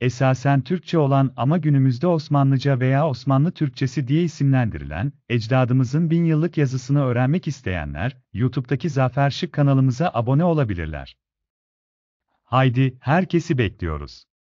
esasen Türkçe olan ama günümüzde Osmanlıca veya Osmanlı Türkçesi diye isimlendirilen, ecdadımızın bin yıllık yazısını öğrenmek isteyenler, YouTube'daki Zafer Şık kanalımıza abone olabilirler. Haydi, herkesi bekliyoruz.